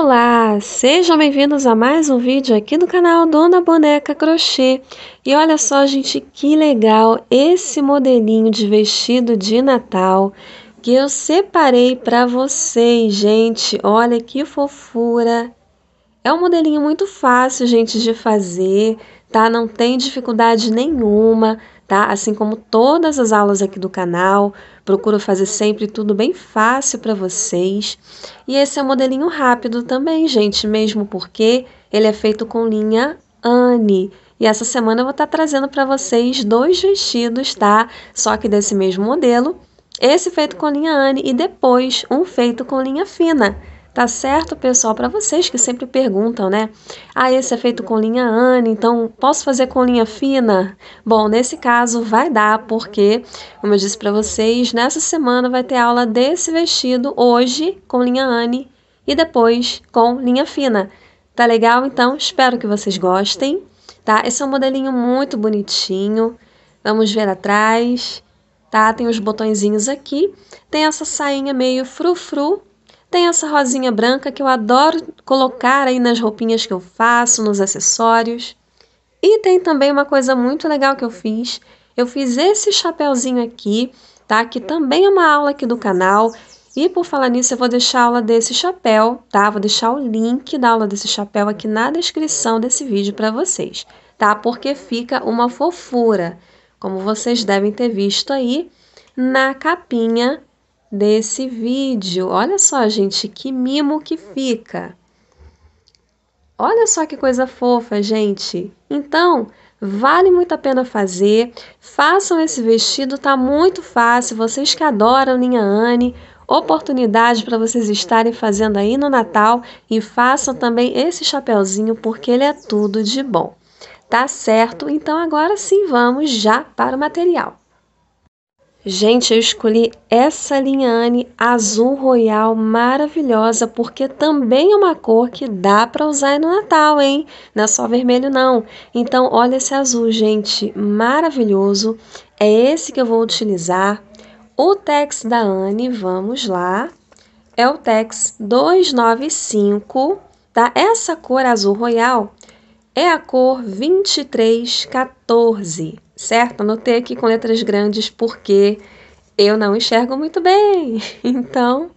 Olá, sejam bem-vindos a mais um vídeo aqui do canal Dona Boneca Crochê. E olha só, gente, que legal esse modelinho de vestido de Natal que eu separei para vocês, gente. Olha que fofura. É um modelinho muito fácil, gente, de fazer, tá? Não tem dificuldade nenhuma, tá? Assim como todas as aulas aqui do canal. Procuro fazer sempre tudo bem fácil para vocês. E esse é um modelinho rápido também, gente, mesmo porque ele é feito com linha Anne. E essa semana eu vou estar tá trazendo para vocês dois vestidos, tá? Só que desse mesmo modelo. Esse feito com linha Anne e depois um feito com linha fina. Tá certo, pessoal? Para vocês que sempre perguntam, né? Ah, esse é feito com linha ANE, então posso fazer com linha fina? Bom, nesse caso vai dar, porque, como eu disse para vocês, nessa semana vai ter aula desse vestido hoje com linha ANE e depois com linha fina. Tá legal? Então, espero que vocês gostem, tá? Esse é um modelinho muito bonitinho. Vamos ver atrás, tá? Tem os botõezinhos aqui. Tem essa sainha meio frufru, tem essa rosinha branca que eu adoro colocar aí nas roupinhas que eu faço, nos acessórios. E tem também uma coisa muito legal que eu fiz. Eu fiz esse chapéuzinho aqui, tá? Que também é uma aula aqui do canal. E por falar nisso, eu vou deixar a aula desse chapéu, tá? Vou deixar o link da aula desse chapéu aqui na descrição desse vídeo para vocês, tá? Porque fica uma fofura, como vocês devem ter visto aí na capinha desse vídeo. Olha só, gente, que mimo que fica. Olha só que coisa fofa, gente. Então, vale muito a pena fazer. Façam esse vestido, tá muito fácil. Vocês que adoram linha Anne, oportunidade para vocês estarem fazendo aí no Natal e façam também esse chapéuzinho porque ele é tudo de bom. Tá certo? Então agora sim vamos já para o material. Gente, eu escolhi essa Linhane azul royal maravilhosa, porque também é uma cor que dá para usar no Natal, hein? Não é só vermelho, não. Então, olha esse azul, gente, maravilhoso. É esse que eu vou utilizar. O Tex da Anne, vamos lá. É o Tex 295, tá? Essa cor azul royal é a cor 2314 certo? Anotei aqui com letras grandes porque eu não enxergo muito bem. Então,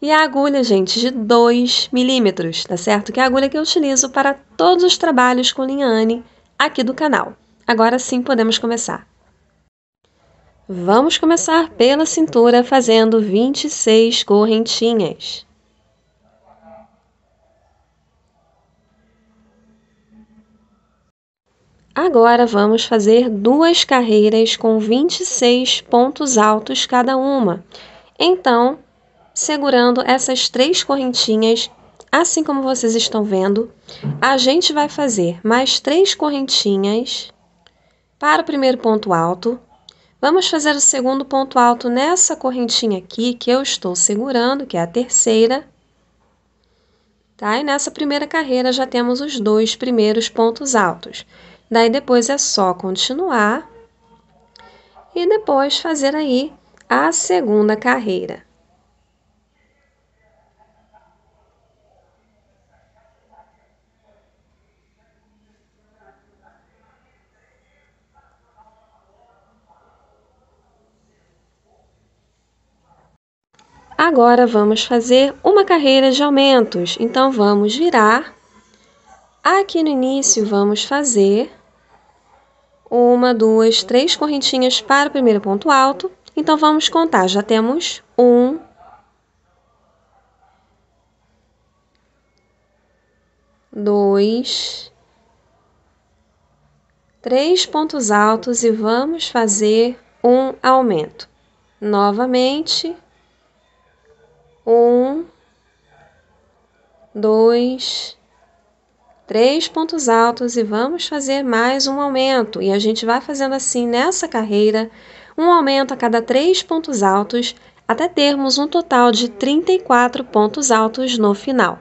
e a agulha, gente, de 2 milímetros, tá certo? Que é a agulha que eu utilizo para todos os trabalhos com linhane aqui do canal. Agora sim podemos começar. Vamos começar pela cintura fazendo 26 correntinhas. Agora vamos fazer duas carreiras com 26 pontos altos cada uma. Então, segurando essas três correntinhas, assim como vocês estão vendo, a gente vai fazer mais três correntinhas para o primeiro ponto alto. Vamos fazer o segundo ponto alto nessa correntinha aqui que eu estou segurando, que é a terceira. Tá? E nessa primeira carreira já temos os dois primeiros pontos altos. Daí depois é só continuar e depois fazer aí a segunda carreira. Agora vamos fazer uma carreira de aumentos. Então vamos virar. Aqui no início vamos fazer uma, duas, três correntinhas para o primeiro ponto alto. Então, vamos contar. Já temos um, dois, três pontos altos e vamos fazer um aumento. Novamente, um, dois, três pontos altos e vamos fazer mais um aumento. E a gente vai fazendo assim nessa carreira, um aumento a cada três pontos altos, até termos um total de 34 pontos altos no final.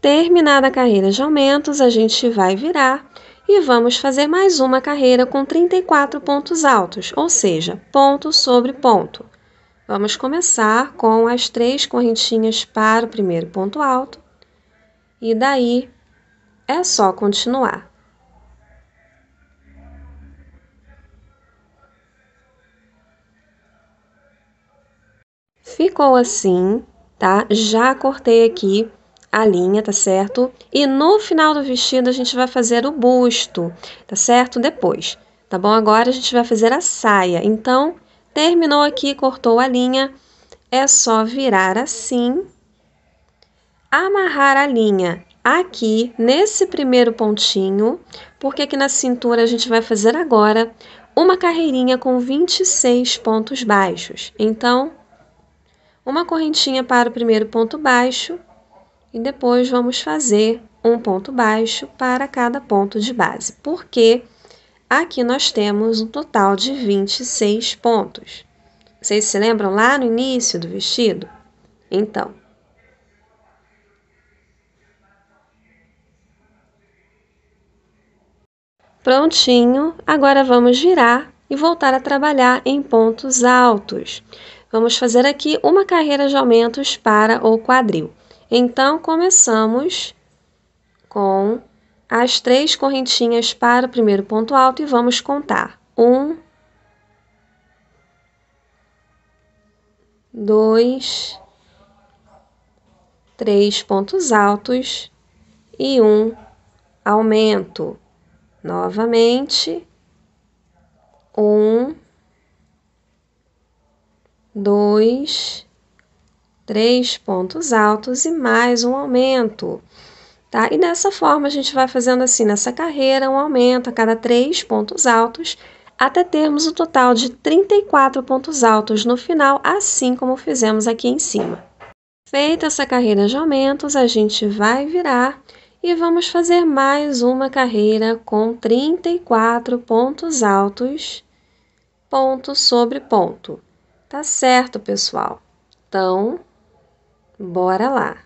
Terminada a carreira de aumentos, a gente vai virar e vamos fazer mais uma carreira com 34 pontos altos, ou seja, ponto sobre ponto. Vamos começar com as três correntinhas para o primeiro ponto alto e daí é só continuar. Ficou assim, tá? Já cortei aqui a linha, tá certo? E no final do vestido a gente vai fazer o busto, tá certo? Depois, tá bom? Agora a gente vai fazer a saia. Então, terminou aqui, cortou a linha, é só virar assim, amarrar a linha aqui nesse primeiro pontinho, porque aqui na cintura a gente vai fazer agora uma carreirinha com 26 pontos baixos. Então, uma correntinha para o primeiro ponto baixo e depois vamos fazer um ponto baixo para cada ponto de base, porque aqui nós temos um total de 26 pontos. Vocês se lembram lá no início do vestido? Então, Prontinho, agora vamos virar e voltar a trabalhar em pontos altos. Vamos fazer aqui uma carreira de aumentos para o quadril. Então, começamos com as três correntinhas para o primeiro ponto alto e vamos contar. Um, dois, três pontos altos e um aumento novamente. Um, dois, três pontos altos e mais um aumento. Tá? E dessa forma a gente vai fazendo assim nessa carreira um aumento a cada três pontos altos até termos o total de 34 pontos altos no final, assim como fizemos aqui em cima. Feita essa carreira de aumentos, a gente vai virar e vamos fazer mais uma carreira com 34 pontos altos, ponto sobre ponto. Tá certo, pessoal? Então, bora lá!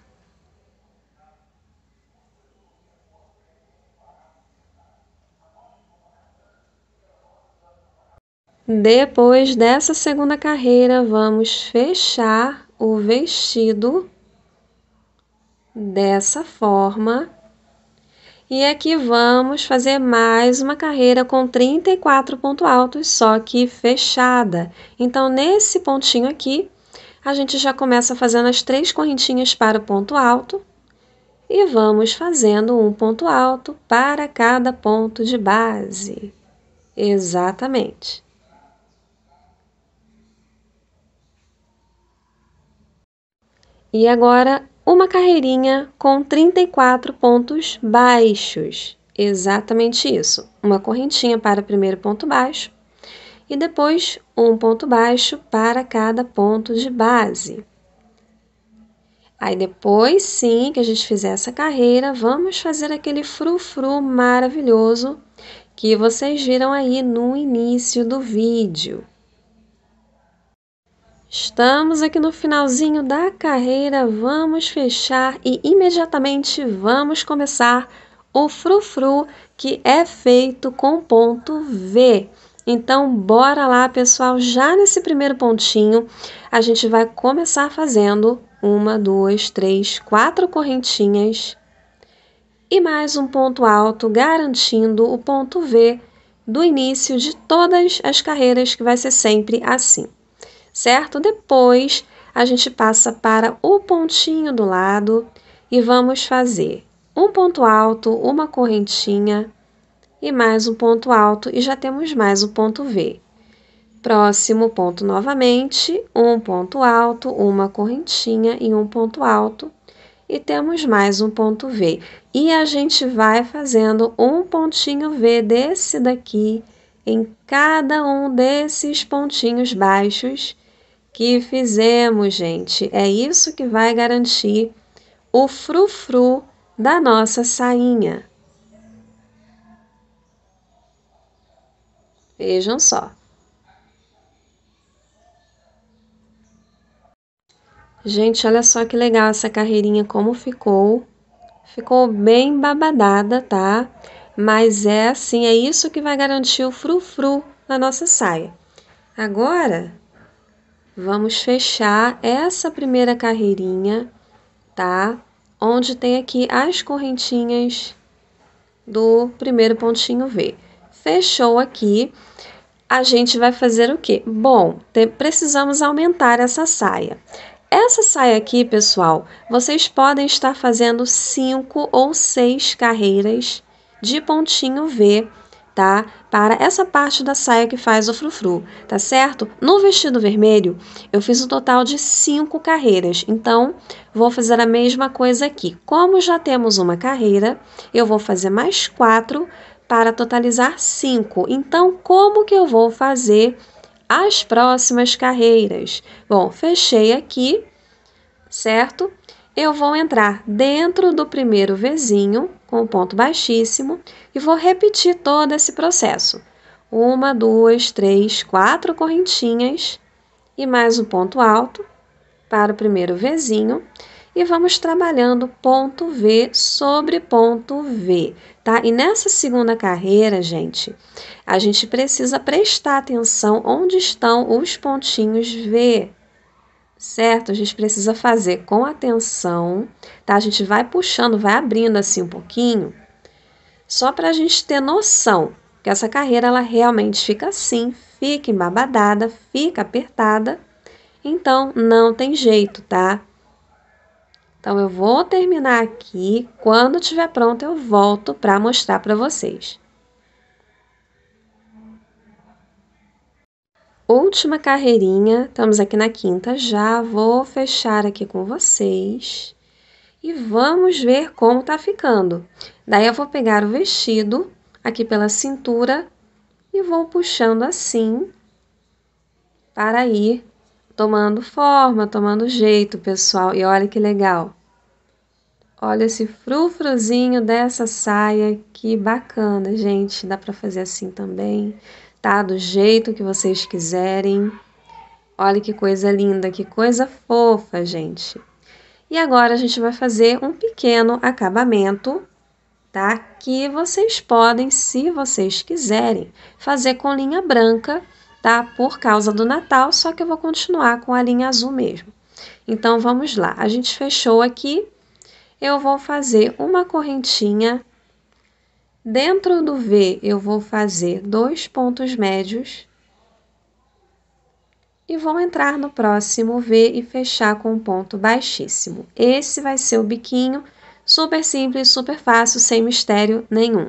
Depois dessa segunda carreira, vamos fechar o vestido dessa forma e aqui vamos fazer mais uma carreira com 34 pontos altos, só que fechada. Então, nesse pontinho aqui, a gente já começa fazendo as três correntinhas para o ponto alto e vamos fazendo um ponto alto para cada ponto de base. Exatamente. E agora uma carreirinha com 34 pontos baixos. Exatamente isso. Uma correntinha para o primeiro ponto baixo e depois um ponto baixo para cada ponto de base. Aí depois sim que a gente fizer essa carreira, vamos fazer aquele frufru maravilhoso que vocês viram aí no início do vídeo. Estamos aqui no finalzinho da carreira, vamos fechar e imediatamente vamos começar o frufru que é feito com ponto V. Então, bora lá, pessoal. Já nesse primeiro pontinho, a gente vai começar fazendo uma, duas, três, quatro correntinhas e mais um ponto alto, garantindo o ponto V do início de todas as carreiras, que vai ser sempre assim certo? Depois a gente passa para o pontinho do lado e vamos fazer um ponto alto, uma correntinha e mais um ponto alto e já temos mais o um ponto V. Próximo ponto novamente, um ponto alto, uma correntinha e um ponto alto e temos mais um ponto V. E a gente vai fazendo um pontinho V desse daqui em cada um desses pontinhos baixos que fizemos, gente. É isso que vai garantir o frufru da nossa sainha. Vejam só. Gente, olha só que legal essa carreirinha como ficou. Ficou bem babadada, tá? Mas é assim, é isso que vai garantir o frufru na nossa saia. Agora, Vamos fechar essa primeira carreirinha, tá? Onde tem aqui as correntinhas do primeiro pontinho V. Fechou aqui, a gente vai fazer o quê? Bom, te, precisamos aumentar essa saia. Essa saia aqui, pessoal, vocês podem estar fazendo cinco ou seis carreiras de pontinho V tá? Para essa parte da saia que faz o frufru, tá certo? No vestido vermelho, eu fiz um total de cinco carreiras. Então, vou fazer a mesma coisa aqui. Como já temos uma carreira, eu vou fazer mais quatro para totalizar cinco. Então, como que eu vou fazer as próximas carreiras? Bom, fechei aqui, certo? Eu vou entrar dentro do primeiro vizinho com o ponto baixíssimo e vou repetir todo esse processo. Uma, duas, três, quatro correntinhas e mais um ponto alto para o primeiro Vzinho e vamos trabalhando ponto V sobre ponto V, tá? E nessa segunda carreira, gente, a gente precisa prestar atenção onde estão os pontinhos V, certo? A gente precisa fazer com atenção, tá? A gente vai puxando, vai abrindo assim um pouquinho, só para a gente ter noção que essa carreira ela realmente fica assim, fica embabadada, fica apertada. Então não tem jeito, tá? Então eu vou terminar aqui, quando estiver pronto eu volto para mostrar para vocês. última carreirinha, estamos aqui na quinta já, vou fechar aqui com vocês e vamos ver como tá ficando. Daí eu vou pegar o vestido aqui pela cintura e vou puxando assim para ir tomando forma, tomando jeito, pessoal. E olha que legal. Olha esse frufruzinho dessa saia, que bacana, gente. Dá para fazer assim também tá? Do jeito que vocês quiserem. Olha que coisa linda, que coisa fofa, gente. E agora a gente vai fazer um pequeno acabamento, tá? Que vocês podem, se vocês quiserem, fazer com linha branca, tá? Por causa do Natal, só que eu vou continuar com a linha azul mesmo. Então, vamos lá. A gente fechou aqui. Eu vou fazer uma correntinha Dentro do V, eu vou fazer dois pontos médios e vou entrar no próximo V e fechar com um ponto baixíssimo. Esse vai ser o biquinho, super simples, super fácil, sem mistério nenhum.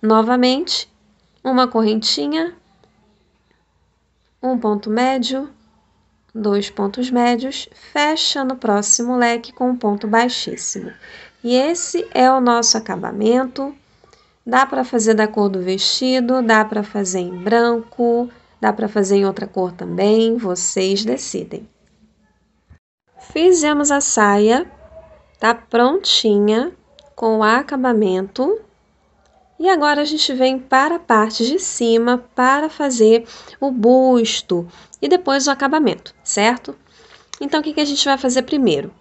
Novamente, uma correntinha, um ponto médio, dois pontos médios, fecha no próximo leque com um ponto baixíssimo. E esse é o nosso acabamento. Dá para fazer da cor do vestido, dá para fazer em branco, dá para fazer em outra cor também, vocês decidem. Fizemos a saia, tá prontinha com o acabamento. E agora a gente vem para a parte de cima para fazer o busto e depois o acabamento, certo? Então, o que, que a gente vai fazer primeiro?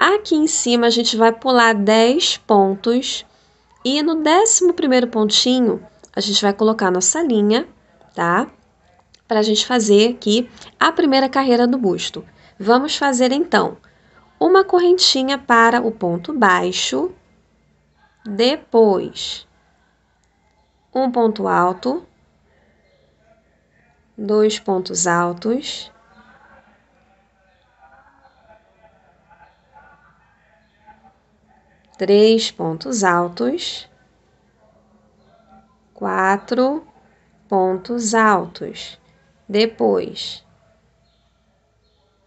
Aqui em cima a gente vai pular 10 pontos e no décimo primeiro pontinho, a gente vai colocar nossa linha, tá? Para a gente fazer aqui a primeira carreira do busto. Vamos fazer então uma correntinha para o ponto baixo, depois um ponto alto, dois pontos altos, três pontos altos, quatro pontos altos. Depois,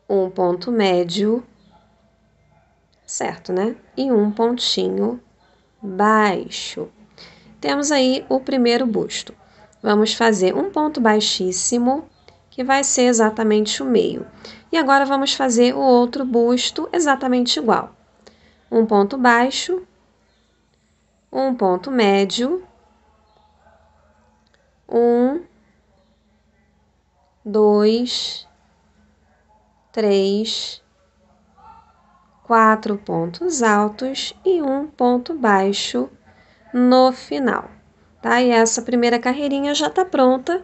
um ponto médio, certo, né? E um pontinho baixo. Temos aí o primeiro busto. Vamos fazer um ponto baixíssimo, que vai ser exatamente o meio. E agora vamos fazer o outro busto exatamente igual um ponto baixo, um ponto médio, um, dois, três, quatro pontos altos e um ponto baixo no final, tá? E essa primeira carreirinha já tá pronta.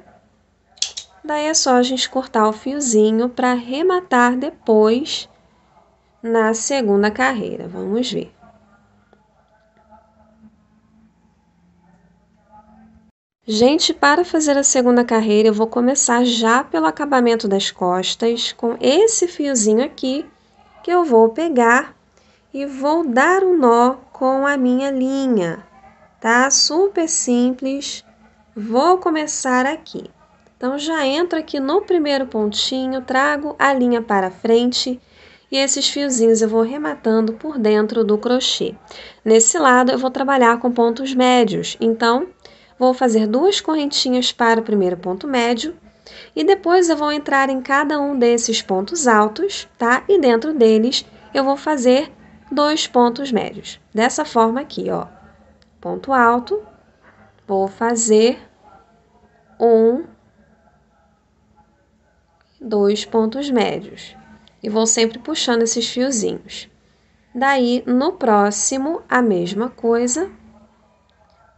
Daí é só a gente cortar o fiozinho para arrematar depois na segunda carreira. Vamos ver. Gente, para fazer a segunda carreira, eu vou começar já pelo acabamento das costas, com esse fiozinho aqui, que eu vou pegar e vou dar um nó com a minha linha, tá? Super simples. Vou começar aqui. Então, já entro aqui no primeiro pontinho, trago a linha para frente e esses fiozinhos eu vou rematando por dentro do crochê. Nesse lado eu vou trabalhar com pontos médios, então vou fazer duas correntinhas para o primeiro ponto médio e depois eu vou entrar em cada um desses pontos altos, tá? E dentro deles eu vou fazer dois pontos médios. Dessa forma aqui, ó. Ponto alto, vou fazer um, dois pontos médios e vou sempre puxando esses fiozinhos. Daí, no próximo, a mesma coisa.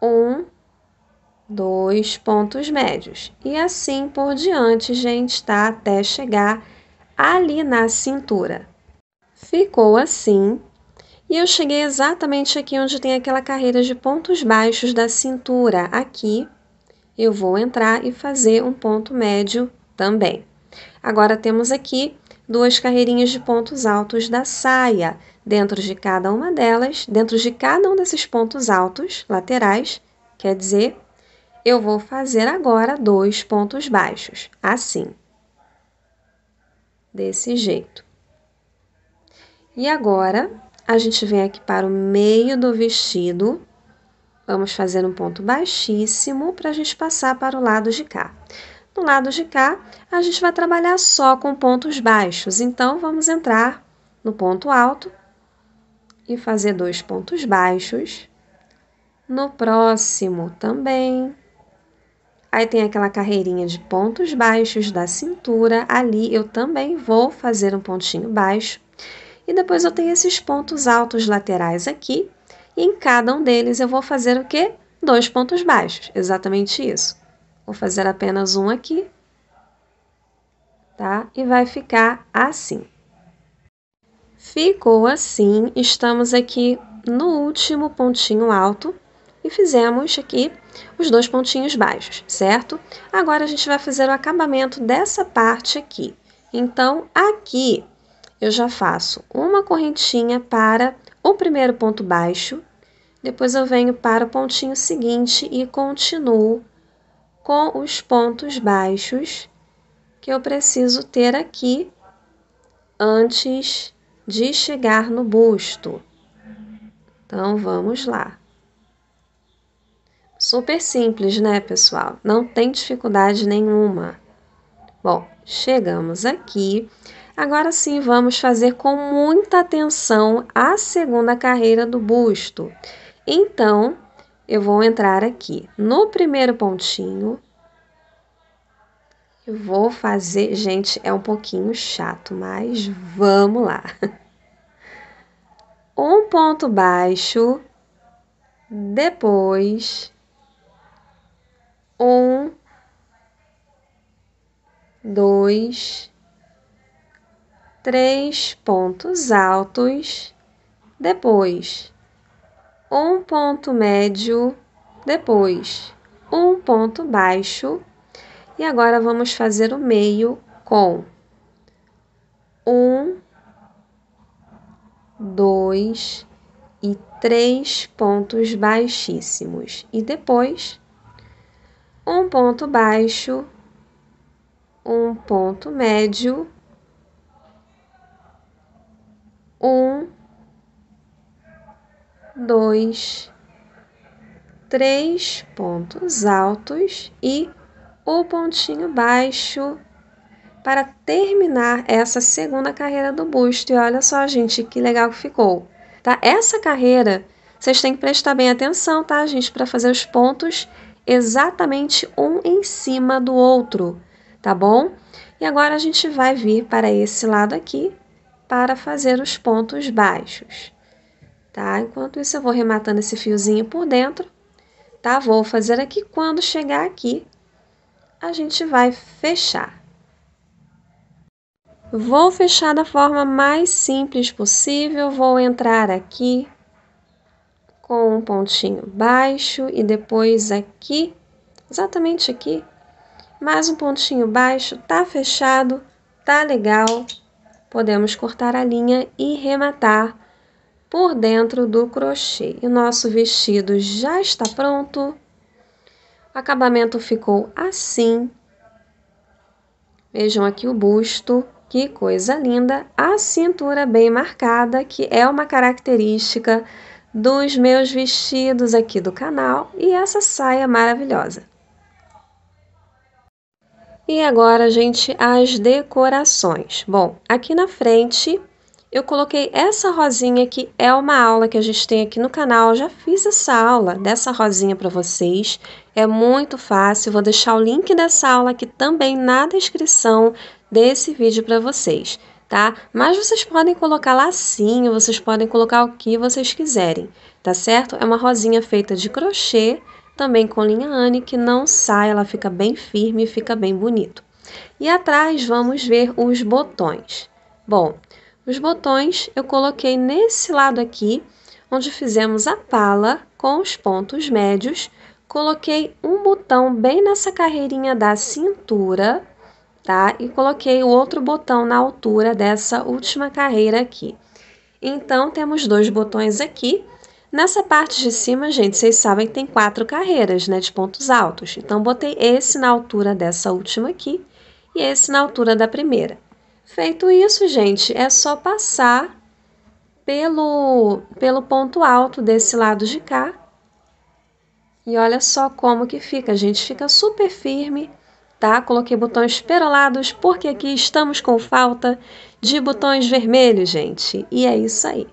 Um, dois pontos médios. E assim por diante, gente, tá? Até chegar ali na cintura. Ficou assim. E eu cheguei exatamente aqui onde tem aquela carreira de pontos baixos da cintura. Aqui, eu vou entrar e fazer um ponto médio também. Agora, temos aqui duas carreirinhas de pontos altos da saia. Dentro de cada uma delas, dentro de cada um desses pontos altos laterais, quer dizer, eu vou fazer agora dois pontos baixos, assim. Desse jeito. E agora, a gente vem aqui para o meio do vestido. Vamos fazer um ponto baixíssimo para a gente passar para o lado de cá. Do lado de cá, a gente vai trabalhar só com pontos baixos, então vamos entrar no ponto alto e fazer dois pontos baixos. No próximo também. Aí tem aquela carreirinha de pontos baixos da cintura, ali eu também vou fazer um pontinho baixo. E depois eu tenho esses pontos altos laterais aqui, e em cada um deles eu vou fazer o quê? Dois pontos baixos, exatamente isso. Vou fazer apenas um aqui, tá? E vai ficar assim. Ficou assim, estamos aqui no último pontinho alto e fizemos aqui os dois pontinhos baixos, certo? Agora, a gente vai fazer o acabamento dessa parte aqui. Então, aqui eu já faço uma correntinha para o primeiro ponto baixo, depois eu venho para o pontinho seguinte e continuo com os pontos baixos que eu preciso ter aqui antes de chegar no busto. Então, vamos lá. Super simples, né, pessoal? Não tem dificuldade nenhuma. Bom, chegamos aqui. Agora sim, vamos fazer com muita atenção a segunda carreira do busto. Então, eu vou entrar aqui no primeiro pontinho. Eu vou fazer, gente, é um pouquinho chato, mas vamos lá. Um ponto baixo, depois um, dois, três pontos altos, depois um ponto médio, depois um ponto baixo. E agora vamos fazer o meio com um, dois e três pontos baixíssimos. E depois um ponto baixo, um ponto médio, um dois, três pontos altos e o pontinho baixo para terminar essa segunda carreira do busto. E olha só, gente, que legal que ficou. Tá? Essa carreira, vocês têm que prestar bem atenção, tá, gente, para fazer os pontos exatamente um em cima do outro, tá bom? E agora a gente vai vir para esse lado aqui para fazer os pontos baixos tá? Enquanto isso, eu vou rematando esse fiozinho por dentro, tá? Vou fazer aqui, quando chegar aqui, a gente vai fechar. Vou fechar da forma mais simples possível, vou entrar aqui com um pontinho baixo e depois aqui, exatamente aqui, mais um pontinho baixo, tá fechado, tá legal. Podemos cortar a linha e rematar por dentro do crochê. E o nosso vestido já está pronto. O acabamento ficou assim. Vejam aqui o busto, que coisa linda. A cintura bem marcada, que é uma característica dos meus vestidos aqui do canal. E essa saia maravilhosa. E agora, gente, as decorações. Bom, aqui na frente eu coloquei essa rosinha que é uma aula que a gente tem aqui no canal. Eu já fiz essa aula dessa rosinha para vocês. É muito fácil. Vou deixar o link dessa aula aqui também na descrição desse vídeo para vocês, tá? Mas vocês podem colocar lacinho, vocês podem colocar o que vocês quiserem, tá certo? É uma rosinha feita de crochê, também com linha Anne, que não sai, ela fica bem firme e fica bem bonito. E atrás vamos ver os botões. Bom, os botões eu coloquei nesse lado aqui, onde fizemos a pala com os pontos médios. Coloquei um botão bem nessa carreirinha da cintura, tá? E coloquei o outro botão na altura dessa última carreira aqui. Então, temos dois botões aqui. Nessa parte de cima, gente, vocês sabem que tem quatro carreiras, né, de pontos altos. Então, botei esse na altura dessa última aqui e esse na altura da primeira. Feito isso, gente, é só passar pelo, pelo ponto alto desse lado de cá. E olha só como que fica, a gente. Fica super firme, tá? Coloquei botões perolados porque aqui estamos com falta de botões vermelhos, gente. E é isso aí.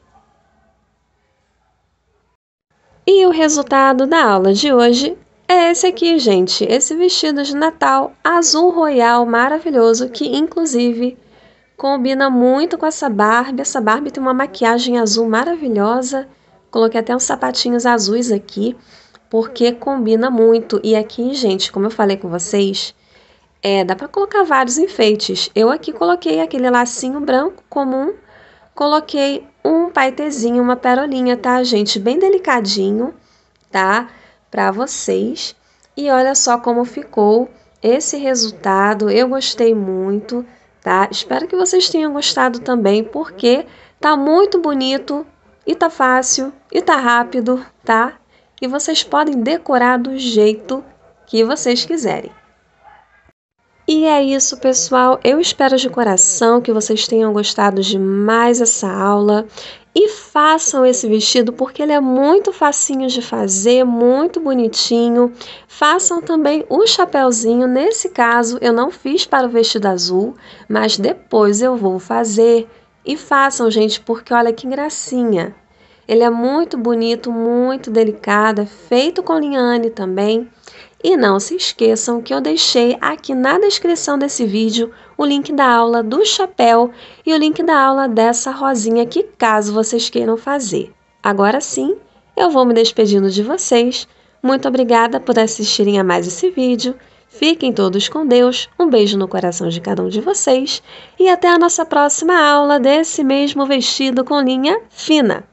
E o resultado da aula de hoje é esse aqui, gente. Esse vestido de Natal azul royal maravilhoso que, inclusive, Combina muito com essa Barbie. Essa Barbie tem uma maquiagem azul maravilhosa. Coloquei até uns sapatinhos azuis aqui, porque combina muito. E aqui, gente, como eu falei com vocês, é, dá para colocar vários enfeites. Eu aqui coloquei aquele lacinho branco comum, coloquei um paetezinho, uma perolinha, tá, gente? Bem delicadinho, tá? Para vocês. E olha só como ficou esse resultado. Eu gostei muito tá? Espero que vocês tenham gostado também, porque tá muito bonito e tá fácil e tá rápido, tá? E vocês podem decorar do jeito que vocês quiserem. E é isso, pessoal. Eu espero de coração que vocês tenham gostado de mais essa aula. E façam esse vestido porque ele é muito facinho de fazer, muito bonitinho. Façam também o um chapéuzinho. Nesse caso, eu não fiz para o vestido azul, mas depois eu vou fazer. E façam, gente, porque olha que gracinha. Ele é muito bonito, muito delicado, é feito com liane também. E não se esqueçam que eu deixei aqui na descrição desse vídeo o link da aula do chapéu e o link da aula dessa rosinha que caso vocês queiram fazer. Agora sim, eu vou me despedindo de vocês. Muito obrigada por assistirem a mais esse vídeo. Fiquem todos com Deus, um beijo no coração de cada um de vocês e até a nossa próxima aula desse mesmo vestido com linha fina.